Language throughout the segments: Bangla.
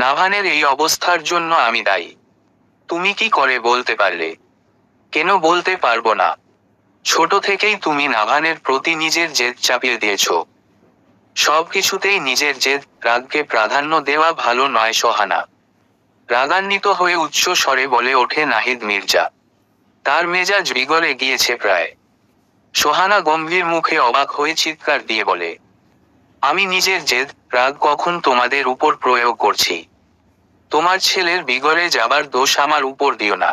নাভানের এই অবস্থার জন্য আমি দায়ী তুমি কি করে বলতে পারলে কেন বলতে পারবো না ছোট থেকেই তুমি নাভানের প্রতি নিজের জেদ চাপিয়ে দিয়েছ সব কিছুতেই নিজের জেদ রাগকে প্রাধান্য দেওয়া ভালো নয় সোহানা রাগান্বিত হয়ে উচ্চ স্বরে বলে ওঠে নাহিদ মির্জা তার মেজাজ বিগড়ে গিয়েছে প্রায় সোহানা গম্ভীর মুখে অবাক হয়ে চিৎকার দিয়ে বলে আমি নিজের জেদ রাগ কখন তোমাদের উপর প্রয়োগ করছি তোমার ছেলের বিগড়ে যাবার দোষ আমার উপর দিও না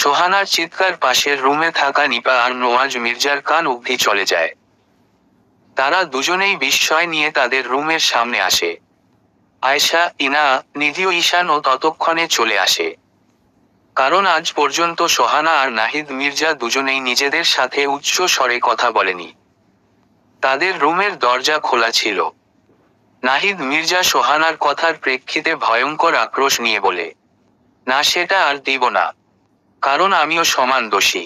সোহানার চিৎকার পাশের রুমে থাকা নিপা আর নোয়াজ মির্জার কান অবধি চলে যায় তারা দুজনেই বিস্ময় নিয়ে তাদের রুমের সামনে আসে আয়সা ইনা নিধি ও ততক্ষণে চলে আসে কারণ আজ পর্যন্ত সোহানা আর নাহিদ মির্জা দুজনেই নিজেদের সাথে উচ্চ স্বরে কথা বলেনি তাদের রুমের দরজা খোলা ছিল নাহিদ মির্জা সোহানার কথার প্রেক্ষিতে ভয়ঙ্কর আক্রোশ নিয়ে বলে না সেটা আর দিব না কারণ আমিও সমান দোষী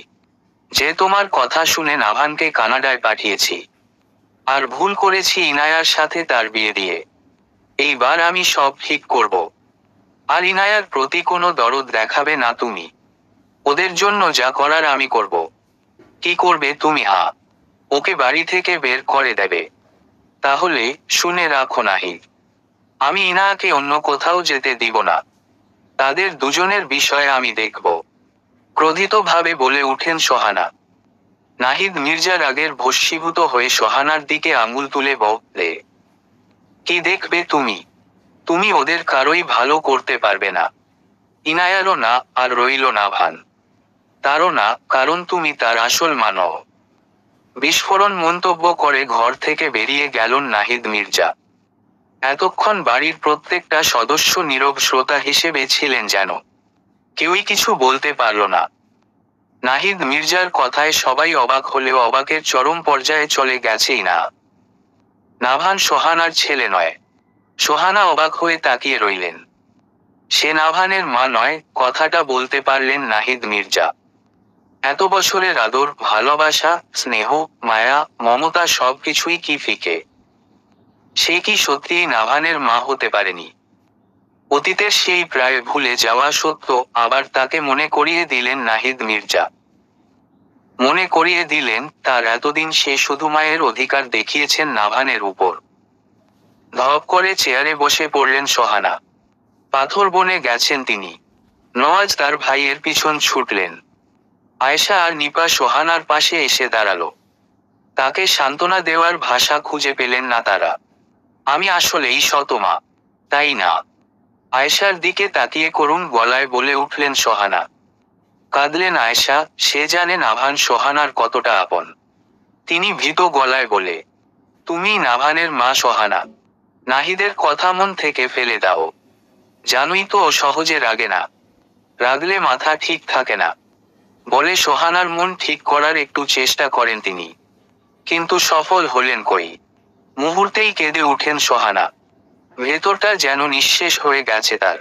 যে তোমার কথা শুনে নাভানকে কানাডায় পাঠিয়েছি আর ভুল করেছি ইনায়ার সাথে তার বিয়ে দিয়ে এইবার আমি সব ঠিক করব আর ইনায়ার প্রতি কোনো দরদ দেখাবে না তুমি ওদের জন্য যা করার আমি করব কি করবে তুমি হা ওকে বাড়ি থেকে বের করে দেবে তাহলে শুনে রাখো নাহি আমি ইনাকে অন্য কোথাও যেতে দিব না তাদের দুজনের বিষয়ে আমি দেখব ক্রোধিতভাবে বলে উঠেন সোহানা নাহিদ মির্জার আগের ভস্মীভূত হয়ে সোহানার দিকে আঙুল তুলে বলে কি দেখবে তুমি তুমি ওদের কারোই ভালো করতে পারবে না ইনায়ারও না আর রইল না ভান তারও না কারণ তুমি তার আসল মানব বিস্ফোরণ মন্তব্য করে ঘর থেকে বেরিয়ে গেলেন নাহিদ মির্জা এতক্ষণ বাড়ির প্রত্যেকটা সদস্য নীরব শ্রোতা হিসেবে ছিলেন যেন কেউই কিছু বলতে পারল না নাহিদ মির্জার কথায় সবাই অবাক হলেও অবাকের চরম পর্যায়ে চলে গেছেই না নাভান সোহানার ছেলে নয় সোহানা অবাক হয়ে তাকিয়ে রইলেন সে নাভানের মা নয় কথাটা বলতে পারলেন নাহিদ মির্জা এত বছরের আদর ভালোবাসা স্নেহ মায়া মমতা সবকিছুই কি ফিকে সে কি সত্যিই নাভানের মা হতে পারেনি অতীতের সেই প্রায় ভুলে যাওয়া সত্য আবার তাকে মনে করিয়ে দিলেন নাহিদ মির্জা মনে করিয়ে দিলেন তার এতদিন সে শুধু মায়ের অধিকার দেখিয়েছেন নাভানের উপর ধপ করে চেয়ারে বসে পড়লেন সোহানা পাথর বনে গেছেন তিনি নওয়াজ তার ভাইয়ের পিছন ছুটলেন আয়েশা আর নিপা সোহানার পাশে এসে দাঁড়ালো তাকে সান্ত্বনা দেওয়ার ভাষা খুঁজে পেলেন না তারা আমি আসলেই শতমা তাই না আয়েশার দিকে তাকিয়ে করুন গলায় বলে উঠলেন সোহানা কাঁদলেন আয়েশা সে জানেন আভান সোহানার কতটা আপন তিনি ভীত গলায় বলে তুমি নাভানের মা সোহানা নাহিদের কথা মন থেকে ফেলে দাও জানোই তো সহজে রাগে না রাগলে মাথা ঠিক থাকে না বলে সোহানার মন ঠিক করার একটু চেষ্টা করেন তিনি কিন্তু সফল হলেন কই মুহূর্তেই কেঁদে উঠেন সোহানা ভেতরটা যেন নিঃশেষ হয়ে গেছে তার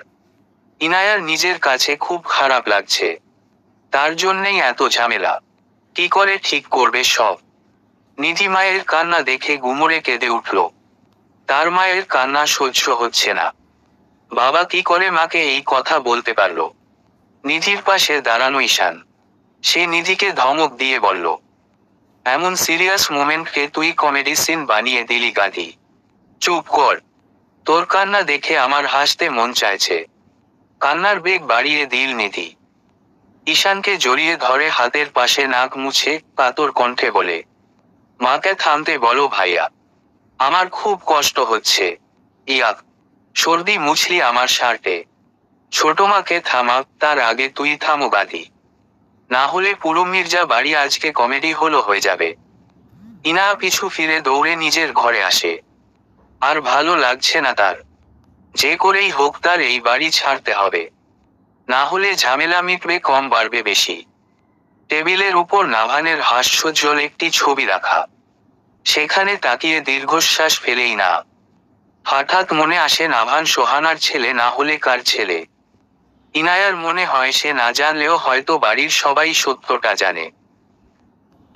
ইনায়ার নিজের কাছে খুব খারাপ লাগছে তার জন্যেই এত ঝামেলা কি করে ঠিক করবে সব নিধিমায়ের কান্না দেখে গুমরে কেঁদে উঠল তার মায়ের কান্না সহ্য হচ্ছে না বাবা কি করে মাকে এই কথা বলতে পারল নিধির পাশে দাঁড়ানো ঈশান সে নিধিকে ধমক দিয়ে বলল এমন সিরিয়াস মুমেন্টকে তুই কমেডি সিন বানিয়ে দিলি গাধি চুপ কর তোর কান্না দেখে আমার হাসতে মন চাইছে কান্নার বেগ বাড়িয়ে দিল নিধি ঈশানকে জড়িয়ে ধরে হাতের পাশে নাক মুছে কাতর কণ্ঠে বলে মাকে থামতে বলো ভাইয়া আমার খুব কষ্ট হচ্ছে ইয়াক সর্দি মুছলি আমার শার্টে ছোট মাকে থামাক তার আগে তুই থামো গাধি না হলে পুরো মির্জা বাড়ি আজকে কমেডি হলো হয়ে যাবে ইনা পিছু ফিরে দৌড়ে নিজের ঘরে আসে আর ভালো লাগছে না তার যে করেই হোক তার এই বাড়ি ছাড়তে হবে না হলে ঝামেলা মিটবে কম বাড়বে বেশি টেবিলের উপর নাভানের হাস্যজ্জ্বল একটি ছবি রাখা সেখানে তাকিয়ে দীর্ঘশ্বাস ফেলেই না হঠাৎ মনে আসে নাভান সোহানার ছেলে না হলে কার ছেলে ইনায়ার মনে হয় সে না জানলেও হয়তো বাড়ির সবাই সত্যটা জানে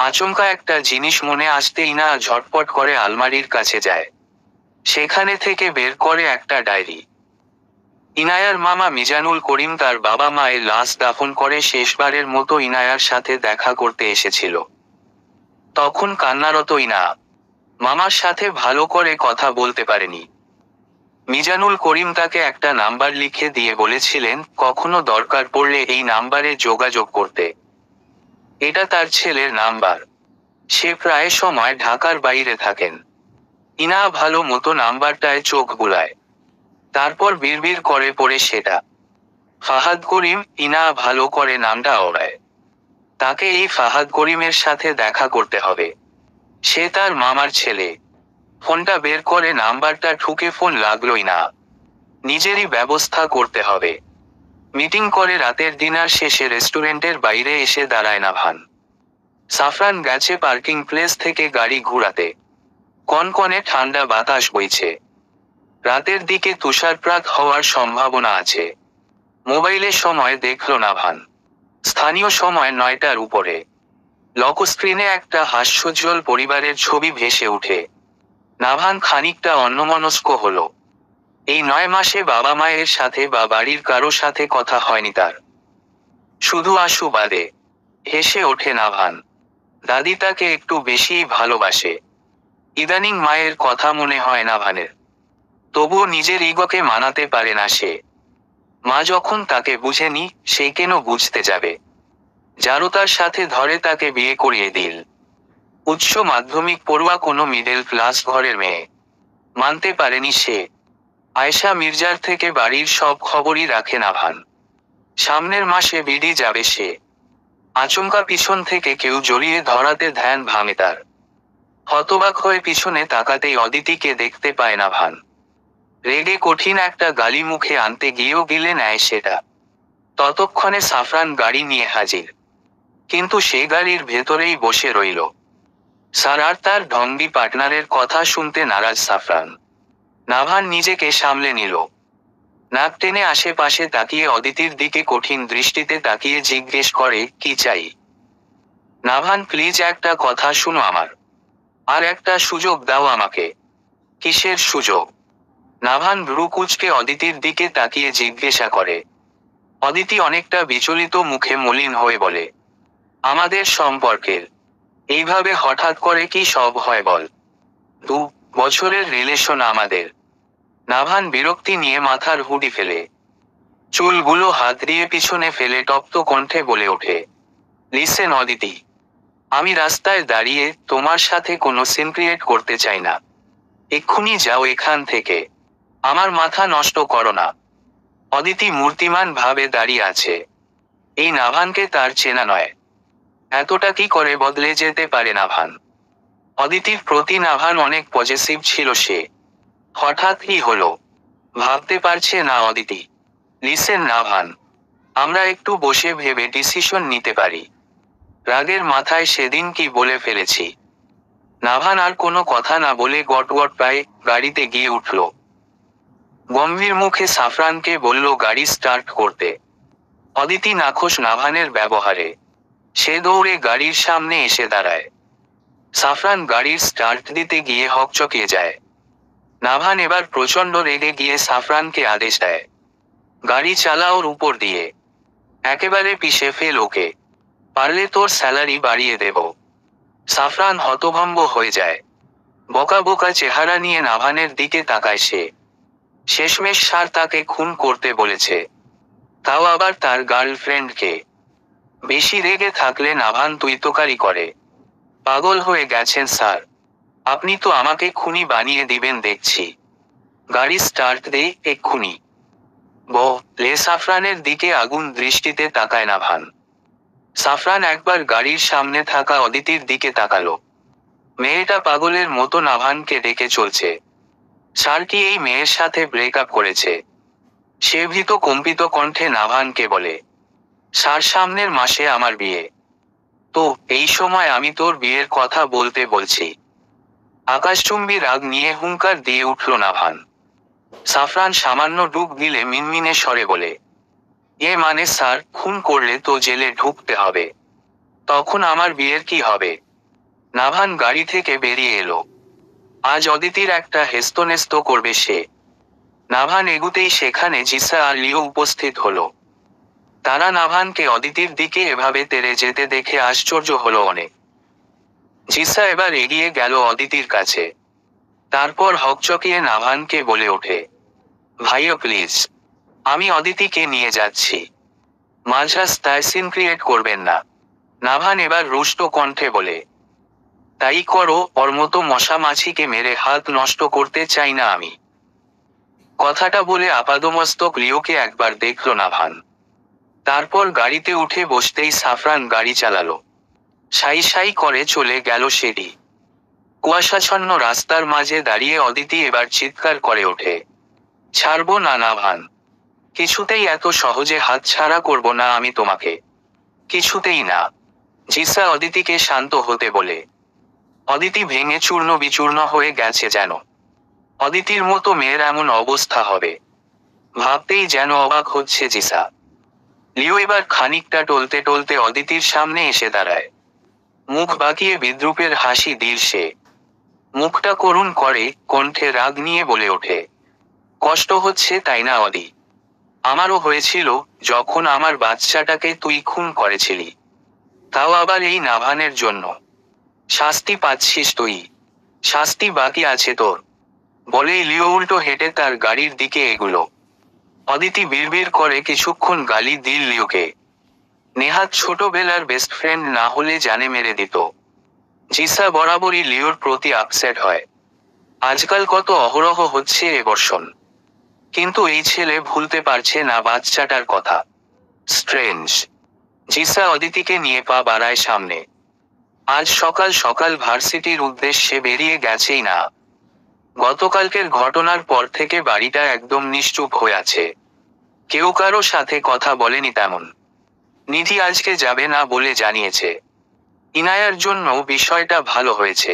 আচমকা একটা জিনিস মনে আসতে ইনা ঝটপট করে আলমারির কাছে যায় সেখানে থেকে বের করে একটা ডায়েরি ইনায়ার মামা মিজানুল করিম তার বাবা মায়ের লাশ দাফন করে শেষবারের মতো ইনায়ার সাথে দেখা করতে এসেছিল তখন কান্নারত ইনা মামার সাথে ভালো করে কথা বলতে পারেনি মিজানুল করিম তাকে একটা নাম্বার লিখে দিয়ে বলেছিলেন কখনো দরকার পড়লে এই নাম্বারে যোগাযোগ করতে এটা তার ছেলের নাম্বার সে প্রায় সময় ঢাকার বাইরে থাকেন ইনা ভালো মতো নাম্বারটায় চোখ বুলায় তারপর বিড়বিড় করে পড়ে সেটা ফাহাদ করিম ইনা ভালো করে নামটা ওড়ায় তাকে এই ফাহাদ করিমের সাথে দেখা করতে হবে সে তার মামার ছেলে ফোনটা বের করে নাম্বারটা ঠুকে ফোন লাগলোই না নিজেরই ব্যবস্থা করতে হবে মিটিং করে রাতের ডিনার শেষে রেস্টুরেন্টের বাইরে এসে দাঁড়ায় না ভান সাফরান গেছে পার্কিং প্লেস থেকে গাড়ি ঘুরাতে কনকনে ঠান্ডা বাতাস বইছে রাতের দিকে তুষারপ্রাত হওয়ার সম্ভাবনা আছে মোবাইলের সময় দেখল না ভান স্থানীয় সময় নয়টার উপরে লকস্ক্রিনে একটা হাস্যজ্জ্বল পরিবারের ছবি ভেসে উঠে নাভান খানিকটা অন্যমনস্ক হল এই নয় মাসে বাবা মায়ের সাথে বা বাড়ির কারো সাথে কথা হয়নি তার শুধু আশু বাদে হেসে ওঠে নাভান দাদি তাকে একটু বেশিই ভালোবাসে ইদানিং মায়ের কথা মনে হয় নাভানের তবুও নিজের ইগকে মানাতে পারে না সে মা যখন তাকে বুঝেনি সে কেন বুঝতে যাবে জারো তার সাথে ধরে তাকে বিয়ে করিয়ে দিল উচ্চ মাধ্যমিক পড়ুয়া কোনো মিডেল ক্লাস ঘরের মেয়ে মানতে পারেনি সে আয়েশা মির্জার থেকে বাড়ির সব খবরই রাখে নাভান সামনের মাসে বিডি যাবে সে আচমকা পিছন থেকে কেউ জড়িয়ে ধরাতে ধ্যান ভাঙে তার হতবাক হয়ে পিছনে তাকাতেই অদিতিকে দেখতে পায় না ভান রেগে কঠিন একটা গালি মুখে আনতে গিয়েও গিলে নেয় সেটা ততক্ষণে সাফরান গাড়ি নিয়ে হাজির কিন্তু সে গাড়ির ভেতরেই বসে রইল সারার তার ঢঙ্গি পার্টনারের কথা শুনতে নারাজ সাফরান নাভান নিজেকে সামলে নিল নাক টেনে আশেপাশে তাকিয়ে অদিতির দিকে কঠিন দৃষ্টিতে তাকিয়ে জিজ্ঞেস করে কি চাই নাভান প্লিজ একটা কথা শুনো আমার আর একটা সুযোগ দাও আমাকে কিসের সুযোগ নাভান ব্রুকুচকে অদিতির দিকে তাকিয়ে জিজ্ঞাসা করে অদিতি অনেকটা বিচলিত মুখে মলিন হয়ে বলে আমাদের সম্পর্কের এইভাবে হঠাৎ করে কি সব হয় বল দু বছরের রিলেশন আমাদের নাভান বিরক্তি নিয়ে মাথার হুডি ফেলে চুলগুলো হাত দিয়ে পিছনে ফেলে টপ্ত কণ্ঠে বলে ওঠে লিসেন অদিতি আমি রাস্তায় দাঁড়িয়ে তোমার সাথে কোনো সিন ক্রিয়েট করতে চাই না এক্ষুনি যাও এখান থেকে আমার মাথা নষ্ট করো না অদিতি মূর্তিমান ভাবে দাঁড়িয়ে আছে এই নাভানকে তার চেনা নয় এতটা কি করে বদলে যেতে পারে নাভান অদিতির প্রতি নাভান অনেক পজিটিভ ছিল সে হঠাৎ কি হলো ভাবতে পারছে না অদিতি লিসেন নাভান আমরা একটু বসে ভেবে ডিসিশন নিতে পারি রাগের মাথায় সেদিন কি বলে ফেলেছি নাভান আর কোনো কথা না বলে গট গট পায়ে গাড়িতে গিয়ে উঠল গম্ভীর মুখে সাফরানকে বলল গাড়ি স্টার্ট করতে অদিতি নাখোশ নাভানের ব্যবহারে সে দৌড়ে গাড়ির সামনে এসে দাঁড়ায় সাফরান গাড়ির স্টার্ট দিতে গিয়ে হকচকে যায় নাভান এবার প্রচন্ড রেগে গিয়ে সাফরানকে আদেশ দেয় গাড়ি চালাওর উপর দিয়ে একেবারে পিষে ফেল ওকে পারলে তোর স্যালারি বাড়িয়ে দেব সাফরান হতভম্ব হয়ে যায় বোকা বোকা চেহারা নিয়ে নাভানের দিকে তাকায় সে শেষমেশ সার তাকে খুন করতে বলেছে তাও আবার তার গার্লফ্রেন্ডকে বেশি রেগে থাকলে নাভান তুইতকারি করে পাগল হয়ে গেছেন স্যার আপনি তো আমাকে খুনি বানিয়ে দিবেন দেখছি গাড়ি স্টার্ট দেই এক্ষুনি ব লে সাফরানের দিকে আগুন দৃষ্টিতে তাকায় নাভান সাফরান একবার গাড়ির সামনে থাকা অদিতির দিকে তাকালো মেয়েটা পাগলের মতো নাভানকে ডেকে চলছে সার্কি এই মেয়ের সাথে ব্রেক আপ করেছে সে ভীত কম্পিত কণ্ঠে নাভানকে বলে স্যার সামনের মাসে আমার বিয়ে তো এই সময় আমি তোর বিয়ের কথা বলতে বলছি আকাশচুম্বী রাগ নিয়ে হুঙ্কার দিয়ে উঠল নাভান সাফরান সামান্য ডুব দিলে মিনমিনে সরে বলে এ মানে স্যার খুন করলে তো জেলে ঢুকতে হবে তখন আমার বিয়ের কি হবে নাভান গাড়ি থেকে বেরিয়ে এলো আজ অদিতির একটা হেস্তনেস্ত করবে সে নাভান এগুতেই সেখানে জিসা আর লিও উপস্থিত হলো তারা নাভানকে অদিতির দিকে এভাবে তেরে যেতে দেখে আশ্চর্য হলো অনেক জিসা এবার এগিয়ে গেল অদিতির কাছে তারপর হকচকিয়ে নাভানকে বলে ওঠে ভাইও প্লিজ আমি অদিতিকে নিয়ে যাচ্ছি তাই তাইসিন ক্রিয়েট করবেন না নাভান এবার রুষ্ট কণ্ঠে বলে তাই করো ওর মতো মশা মাছিকে মেরে হাত নষ্ট করতে চাই না আমি কথাটা বলে আপাদমস্তক রিওকে একবার দেখল নাভান তারপর গাড়িতে উঠে বসতেই সাফরান গাড়ি চালালো সাই সাই করে চলে গেল সেটি কুয়াশাচ্ছন্ন রাস্তার মাঝে দাঁড়িয়ে অদিতি এবার চিৎকার করে ওঠে ছাড়বো না না ভান কিছুতেই এত সহজে হাত ছাড়া করব না আমি তোমাকে কিছুতেই না জিসা অদিতিকে শান্ত হতে বলে অদিতি ভেঙে চূর্ণ বিচূর্ণ হয়ে গেছে যেন অদিতির মতো মেয়ের এমন অবস্থা হবে ভাবতেই যেন অবাক হচ্ছে জিসা লিও এবার খানিকটা টলতে টলতে অদিতির সামনে এসে দাঁড়ায় মুখ বাঁকিয়ে বিদ্রুপের হাসি দিল সে মুখটা করুণ করে কণ্ঠে রাগ নিয়ে বলে ওঠে কষ্ট হচ্ছে তাই না অদি আমারও হয়েছিল যখন আমার বাচ্চাটাকে তুই খুন করেছিলি তাও আবার এই নাভানের জন্য শাস্তি পাচ্ছিস তুই শাস্তি বাকি আছে তোর বলেই লিও উল্টো হেঁটে তার গাড়ির দিকে এগুলো অদিতি বিড়বিড় করে কিছুক্ষণ গালি দিল লিওকে নেহাত ছোটবেলার বেস্ট ফ্রেন্ড না হলে জানে মেরে দিত জিসা বরাবরই লিওর প্রতি আপসেট হয় আজকাল কত অহরহ হচ্ছে এ বর্ষণ কিন্তু এই ছেলে ভুলতে পারছে না বাচ্চাটার কথা স্ট্রেঞ্জ জিসা অদিতিকে নিয়ে পা বাড়ায় সামনে আজ সকাল সকাল ভার্সিটির উদ্দেশ্যে বেরিয়ে গেছেই না গতকালকের ঘটনার পর থেকে বাড়িটা একদম নিশ্চুপ হয়ে আছে কেউ কারো সাথে কথা বলেনি তেমন নিধি আজকে যাবে না বলে জানিয়েছে ইনায়ার জন্য বিষয়টা ভালো হয়েছে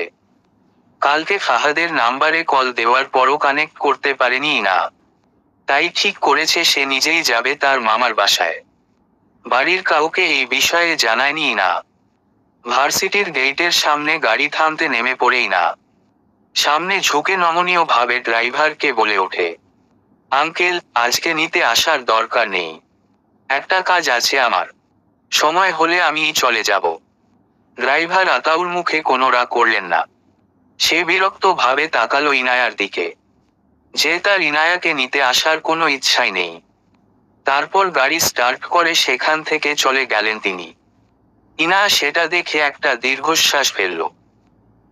কালকে ফাহাদের নাম্বারে কল দেওয়ার পরও কানেক্ট করতে পারেনি ইনা তাই ঠিক করেছে সে নিজেই যাবে তার মামার বাসায় বাড়ির কাউকে এই বিষয়ে জানায়নি না ভার্সিটির গেইটের সামনে গাড়ি থামতে নেমে পড়েই না সামনে ঝুঁকে নমনীয় ভাবে ড্রাইভারকে বলে ওঠে আঙ্কেল আজকে নিতে আসার দরকার নেই একটা কাজ আছে আমার সময় হলে আমি চলে যাব ড্রাইভার আতাউর মুখে কোনো রা করলেন না সে বিরক্ত ভাবে তাকালো ইনায়ার দিকে যে তার ইনায়াকে নিতে আসার কোনো ইচ্ছাই নেই তারপর গাড়ি স্টার্ট করে সেখান থেকে চলে গেলেন তিনি ইনা সেটা দেখে একটা দীর্ঘশ্বাস ফেললো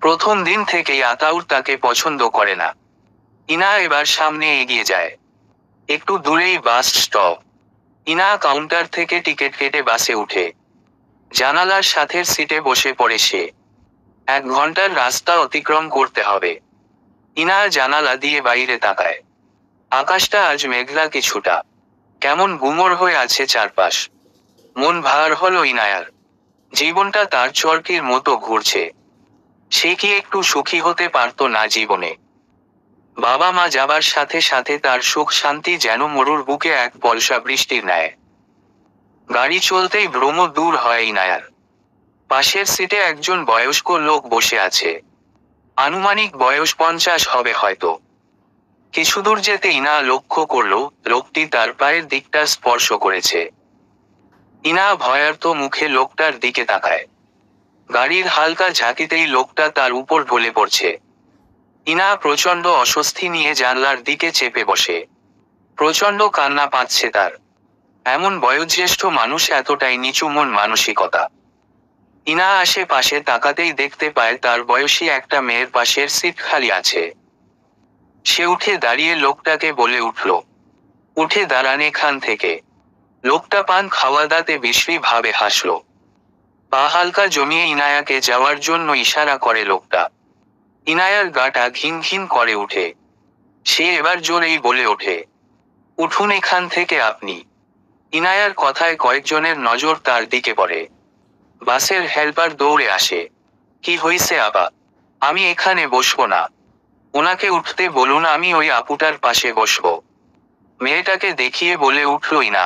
প্রথম দিন থেকেই আতাউর তাকে পছন্দ করে না ইনা এবার সামনে এগিয়ে যায় একটু দূরেই বাস স্টপ ইনা কাউন্টার থেকে টিকিট কেটে বাসে উঠে জানালার সাথের সিটে বসে পড়ে সে এক ঘন্টার রাস্তা অতিক্রম করতে হবে ইনা জানালা দিয়ে বাইরে তাকায় আকাশটা আজ মেঘলা কিছুটা কেমন গুমর হয়ে আছে চারপাশ মন ভার হলো ইনায়ার জীবনটা তার চরকির মতো ঘুরছে সে কি একটু সুখী হতে পারত না জীবনে বাবা মা যাবার সাথে সাথে তার সুখ শান্তি যেন মরুর বুকে এক পলসা বৃষ্টির ন্যায় গাড়ি চলতেই ভ্রম দূর হয়ই নায়ার পাশের সিটে একজন বয়স্ক লোক বসে আছে আনুমানিক বয়স পঞ্চাশ হবে হয়তো কিছুদূর যেতে ইনা লক্ষ্য করল লোকটি তার পায়ের দিকটা স্পর্শ করেছে ইনা ভয়ার্ত মুখে লোকটার দিকে তাকায় গাড়ির হালকা ঝাঁকিতেই লোকটা তার উপর ঢলে পড়ছে ইনা প্রচন্ড অস্বস্তি নিয়ে জানলার দিকে চেপে বসে প্রচন্ড কান্না পাচ্ছে তার এমন বয়োজ্যেষ্ঠ মানুষ এতটাই নিচু মন মানসিকতা ইনা আশেপাশে তাকাতেই দেখতে পায় তার বয়সী একটা মেয়ের পাশের সিট খালি আছে সে উঠে দাঁড়িয়ে লোকটাকে বলে উঠল উঠে দাঁড়ান এখান থেকে লোকটা পান খাওয়া দাতে বিশ্রী ভাবে হাসলো পা হালকা জমিয়ে ইনায়াকে যাওয়ার জন্য ইশারা করে লোকটা ইনায়ার গাটা ঘিন ঘিন করে উঠে সে এবার জোরেই বলে ওঠে উঠুন এখান থেকে আপনি ইনায়ার কথায় কয়েকজনের নজর তার দিকে পড়ে বাসের হেল্পার দৌড়ে আসে কি হইছে আবা আমি এখানে বসবো না ওনাকে উঠতে বলুন আমি ওই আপুটার পাশে বসবো মেয়েটাকে দেখিয়ে বলে উঠলই না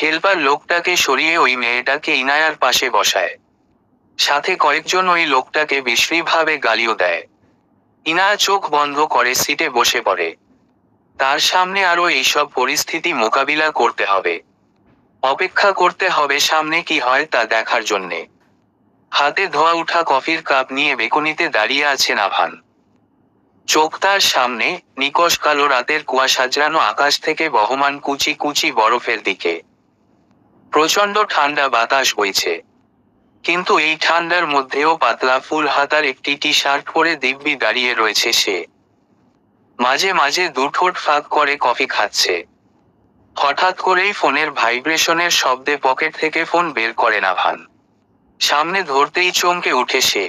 হেল্পার লোকটাকে সরিয়ে ওই মেয়েটাকে ইনায়ার পাশে বসায় সাথে কয়েকজন ওই লোকটাকে বিশ্রীভাবে গালিও দেয় ইনায়া চোখ বন্ধ করে সিটে বসে পড়ে তার সামনে আরও এইসব পরিস্থিতি মোকাবিলা করতে হবে অপেক্ষা করতে হবে সামনে কি হয় তা দেখার জন্যে হাতে ধোয়া উঠা কফির কাপ নিয়ে বেকুনিতে দাঁড়িয়ে আছে নাভান চোখ তার সামনে নিকশ কালো রাতের কুয়াশাজরানো আকাশ থেকে বহমান কুচি কুচি বরফের দিকে প্রচন্ড ঠান্ডা বাতাস বইছে কিন্তু এই ঠান্ডার মধ্যেও পাতলা ফুল হাতার একটি টি শার্ট পরে দিব্যি দাঁড়িয়ে রয়েছে সে মাঝে মাঝে দুঠোঁট ফাঁক করে কফি খাচ্ছে হঠাৎ করেই ফোনের ভাইব্রেশনের শব্দে পকেট থেকে ফোন বের করে না ভান সামনে ধরতেই চমকে উঠে সে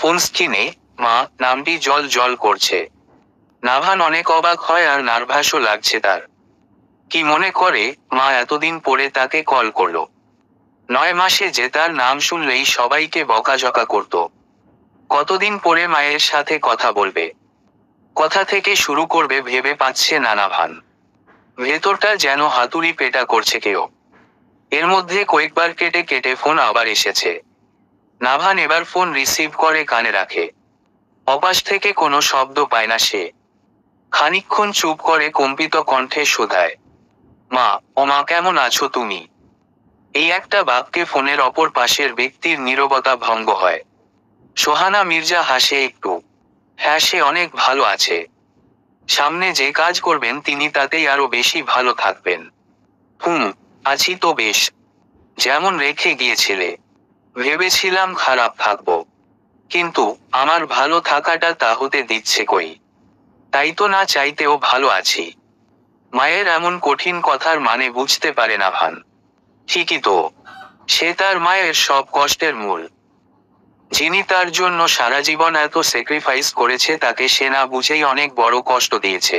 ফোন স্ক্রিনে মা নামটি জল জল করছে নাভান অনেক অবাক হয় আর নার্ভাসও লাগছে তার কি মনে করে মা এতদিন পরে তাকে কল করলো নয় মাসে যে তার নাম শুনলেই সবাইকে বকাঝকা করত কতদিন পরে মায়ের সাথে কথা বলবে কথা থেকে শুরু করবে ভেবে পাচ্ছে নানা ভান ভেতরটা যেন হাতুড়ি পেটা করছে কেউ এর মধ্যে কয়েকবার কেটে কেটে ফোন আবার এসেছে নাভান এবার ফোন রিসিভ করে কানে রাখে অপাশ থেকে কোনো শব্দ পায় না সে খানিক্ষণ চুপ করে কম্পিত কণ্ঠে শোধায় মা ওমা কেমন আছো তুমি এই একটা বাপকে ফোনের অপর পাশের ব্যক্তির নীরবতা ভঙ্গ হয় সোহানা মির্জা হাসে একটু হ্যাঁ সে অনেক ভালো আছে সামনে যে কাজ করবেন তিনি তাতেই আরো বেশি ভালো থাকবেন হুম আছি তো বেশ যেমন রেখে গিয়েছিলে ভেবেছিলাম খারাপ থাকবো কিন্তু আমার ভালো থাকাটা তা হতে দিচ্ছে কই তাই তো না চাইতেও ভালো আছি মায়ের এমন কঠিন কথার মানে বুঝতে পারে না ভান ঠিকই তো সে তার মায়ের সব কষ্টের মূল যিনি তার জন্য সারা জীবন এত স্যাক্রিফাইস করেছে তাকে সে না বুঝেই অনেক বড় কষ্ট দিয়েছে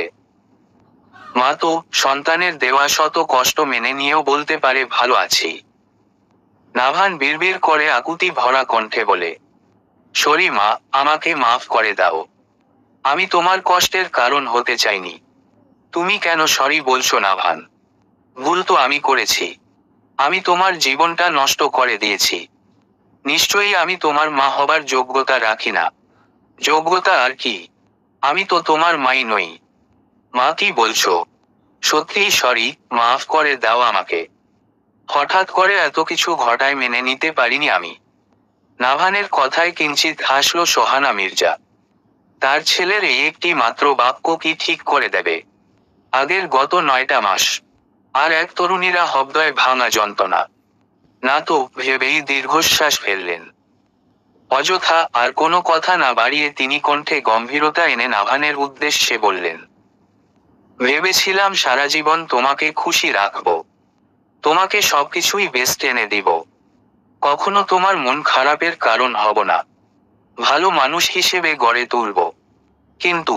মা তো সন্তানের দেওয়া শত কষ্ট মেনে নিয়েও বলতে পারে ভালো আছি নাভান বিড়বির করে আকুতি ভরা কণ্ঠে বলে সরি মা আমাকে মাফ করে দাও আমি তোমার কষ্টের কারণ হতে চাইনি তুমি কেন সরি বলছো না ভান ভুল তো আমি করেছি আমি তোমার জীবনটা নষ্ট করে দিয়েছি নিশ্চয়ই আমি তোমার মা হবার যোগ্যতা রাখি না যোগ্যতা আর কি আমি তো তোমার মাই নই মা কি বলছো সত্যিই সরি মাফ করে দাও আমাকে হঠাৎ করে এত কিছু ঘটায় মেনে নিতে পারিনি আমি নাভানের কথায় কিঞ্চিত হাসল সোহানা মির্জা তার ছেলের এই একটি মাত্র বাক্য কি ঠিক করে দেবে আগের গত নয়টা মাস আর এক তরুণীরা হবদয় ভাঙা যন্ত্রণা না তো ভেবেই দীর্ঘশ্বাস ফেললেন অযথা আর কোনো কথা না বাড়িয়ে তিনি কণ্ঠে গম্ভীরতা এনে নাভানের উদ্দেশ্যে বললেন ভেবেছিলাম সারা জীবন তোমাকে খুশি রাখব তোমাকে সবকিছুই বেস্ট এনে দিব কখনো তোমার মন খারাপের কারণ হব না ভালো মানুষ হিসেবে গড়ে তুলব কিন্তু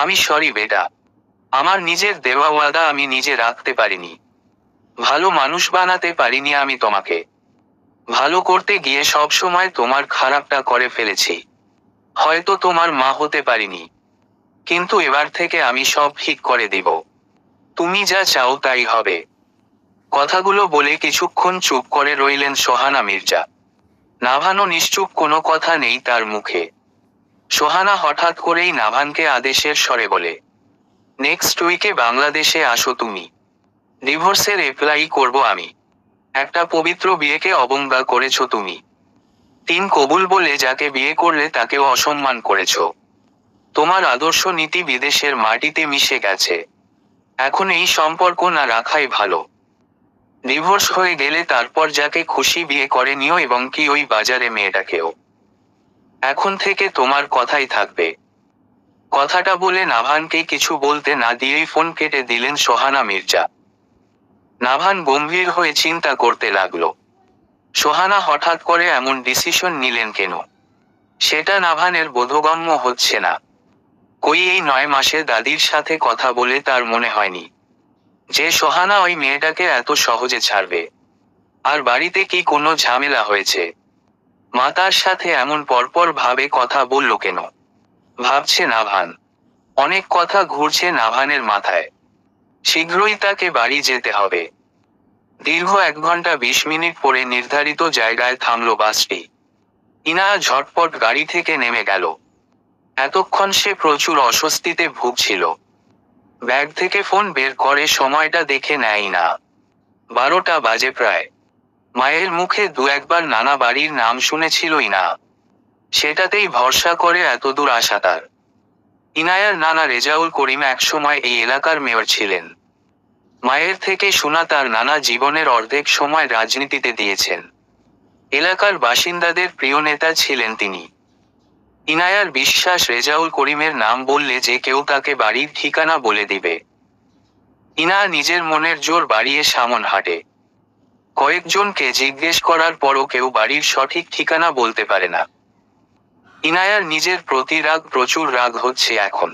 আমি সরি বেটা আমার নিজের দেওয়া ওয়াদা আমি নিজে রাখতে পারিনি ভালো মানুষ বানাতে পারিনি আমি তোমাকে ভালো করতে গিয়ে সব সময় তোমার খারাপটা করে ফেলেছি হয়তো তোমার মা হতে পারিনি কিন্তু এবার থেকে আমি সব ঠিক করে দিব তুমি যা চাও তাই হবে কথাগুলো বলে কিছুক্ষণ চুপ করে রইলেন সোহানা মির্জা নাভানো নিশ্চুপ কোনো কথা নেই তার মুখে সোহানা হঠাৎ করেই নাভানকে আদেশের স্বরে বলে নেক্সট উইকে বাংলাদেশে আসো তুমি ডিভোর্সের এপ্লাই করব আমি একটা পবিত্র বিয়েকে অবজ্ঞা করেছ তুমি তিন কবুল বলে যাকে বিয়ে করলে তাকেও অসম্মান করেছ তোমার আদর্শ নীতি বিদেশের মাটিতে মিশে গেছে এখন এই সম্পর্ক না রাখাই ভালো ডিভোর্স হয়ে গেলে তারপর যাকে খুশি বিয়ে করে নিও এবং কি ওই বাজারে মেয়েটাকেও এখন থেকে তোমার কথাই থাকবে কথাটা বলে নাভানকে কিছু বলতে না দিয়েই ফোন কেটে দিলেন সোহানা মির্জা নাভান গম্ভীর হয়ে চিন্তা করতে লাগলো সোহানা হঠাৎ করে এমন ডিসিশন নিলেন কেন সেটা নাভানের বোধগম্য হচ্ছে না কই এই নয় মাসে দাদির সাথে কথা বলে তার মনে হয়নি যে সোহানা ওই মেয়েটাকে এত সহজে ছাড়বে আর বাড়িতে কি কোনো ঝামেলা হয়েছে মাতার সাথে এমন পরপর ভাবে কথা বলল কেন ভাবছে নাভান অনেক কথা ঘুরছে নাভানের মাথায় শীঘ্রই তাকে বাড়ি যেতে হবে দীর্ঘ এক ঘন্টা বিশ মিনিট পরে নির্ধারিত জায়গায় থামল বাসটি ইনা ঝটপট গাড়ি থেকে নেমে গেল এতক্ষণ সে প্রচুর অস্বস্তিতে ভুগছিল ব্যাগ থেকে ফোন বের করে সময়টা দেখে নেয় না বারোটা বাজে প্রায় মায়ের মুখে দু একবার নানা বাড়ির নাম শুনেছিল ইনা সেটাতেই ভরসা করে এতদূর আসা তার ইনায়ার নানা রেজাউল করিম একসময় এই এলাকার মেয়র ছিলেন মায়ের থেকে শোনা তার নানা জীবনের অর্ধেক সময় রাজনীতিতে দিয়েছেন এলাকার বাসিন্দাদের প্রিয় নেতা ছিলেন তিনি ইনায়ার বিশ্বাস রেজাউল করিমের নাম বললে যে কেউ তাকে বাড়ির ঠিকানা বলে দিবে ইনা নিজের মনের জোর বাড়িয়ে সামন হাঁটে কয়েকজনকে জিজ্ঞেস করার পরও কেউ বাড়ির সঠিক ঠিকানা বলতে পারে না ইনায়ার নিজের প্রতি রাগ প্রচুর রাগ হচ্ছে এখন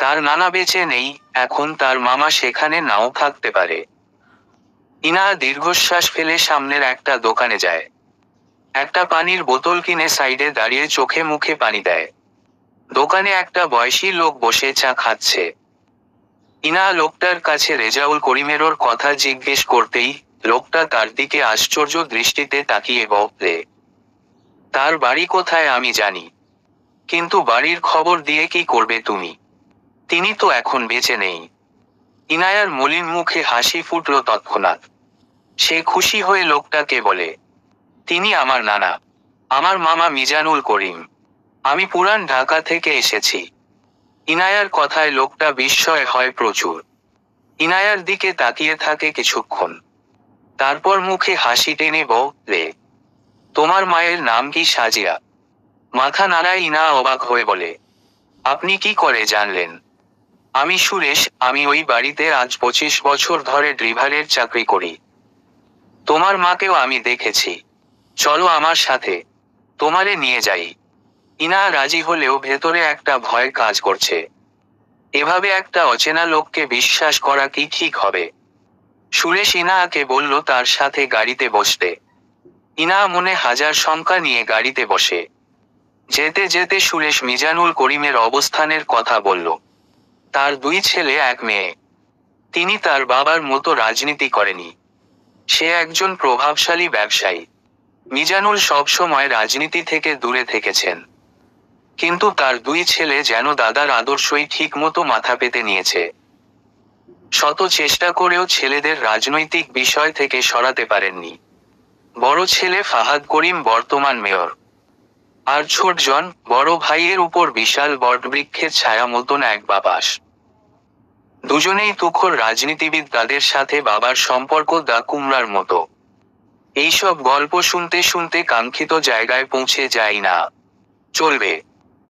তার নানা বেঁচে নেই এখন তার মামা সেখানে নাও থাকতে পারে ইনায়া দীর্ঘশ্বাস ফেলে সামনের একটা দোকানে যায় একটা পানির বোতল কিনে সাইডে দাঁড়িয়ে চোখে মুখে পানি দেয় দোকানে একটা বয়সী লোক বসে চা খাচ্ছে ইনা লোকটার কাছে রেজাউল করিমেরোর কথা জিজ্ঞেস করতেই লোকটা তার দিকে আশ্চর্য দৃষ্টিতে তাকিয়ে বলে তার বাড়ি কোথায় আমি জানি কিন্তু বাড়ির খবর দিয়ে কি করবে তুমি তিনি তো এখন বেঁচে নেই ইনায়ার মলিন মুখে হাসি ফুটল তৎক্ষণাৎ সে খুশি হয়ে লোকটাকে বলে তিনি আমার নানা আমার মামা মিজানুল করিম আমি পুরান ঢাকা থেকে এসেছি ইনায়ার কথায় লোকটা বিস্ময় হয় প্রচুর ইনায়ার দিকে তাকিয়ে থাকে কিছুক্ষণ তারপর মুখে হাসি টেনে বলে তোমার মায়ের নাম কি সাজিয়া মাথা নাড়ায় ইনা অবাক হয়ে বলে আপনি কি করে জানলেন আমি সুরেশ আমি ওই বাড়িতে আজ পঁচিশ বছর ধরে ড্রিভারের চাকরি করি তোমার মাকেও আমি দেখেছি চলো আমার সাথে তোমারে নিয়ে যাই ইনা রাজি হলেও ভেতরে একটা ভয় কাজ করছে এভাবে একটা অচেনা লোককে বিশ্বাস করা কি ঠিক হবে সুরেশ ইনাকে বলল তার সাথে গাড়িতে বসতে ইনা মনে হাজার শঙ্কা নিয়ে গাড়িতে বসে যেতে যেতে সুরেশ মিজানুল করিমের অবস্থানের কথা বলল তার দুই ছেলে এক মেয়ে তিনি তার বাবার মতো রাজনীতি করেনি সে একজন প্রভাবশালী ব্যবসায়ী মিজানুল সবসময় রাজনীতি থেকে দূরে থেকেছেন কিন্তু তার দুই ছেলে যেন দাদার আদর্শই ঠিক মতো মাথা পেতে নিয়েছে শত চেষ্টা করেও ছেলেদের রাজনৈতিক বিষয় থেকে সরাতে পারেননি বড় ছেলে ফাহাদ করিম বর্তমান মেয়র আর ছোটজন বড় ভাইয়ের উপর বিশাল বটবৃক্ষের ছায়া মতন এক বাবাস দুজনেই তুখর রাজনীতিবিদ তাদের সাথে বাবার সম্পর্ক দা কুমড়ার মতো এইসব গল্প শুনতে শুনতে কাঙ্ক্ষিত জায়গায় পৌঁছে যায় না চলবে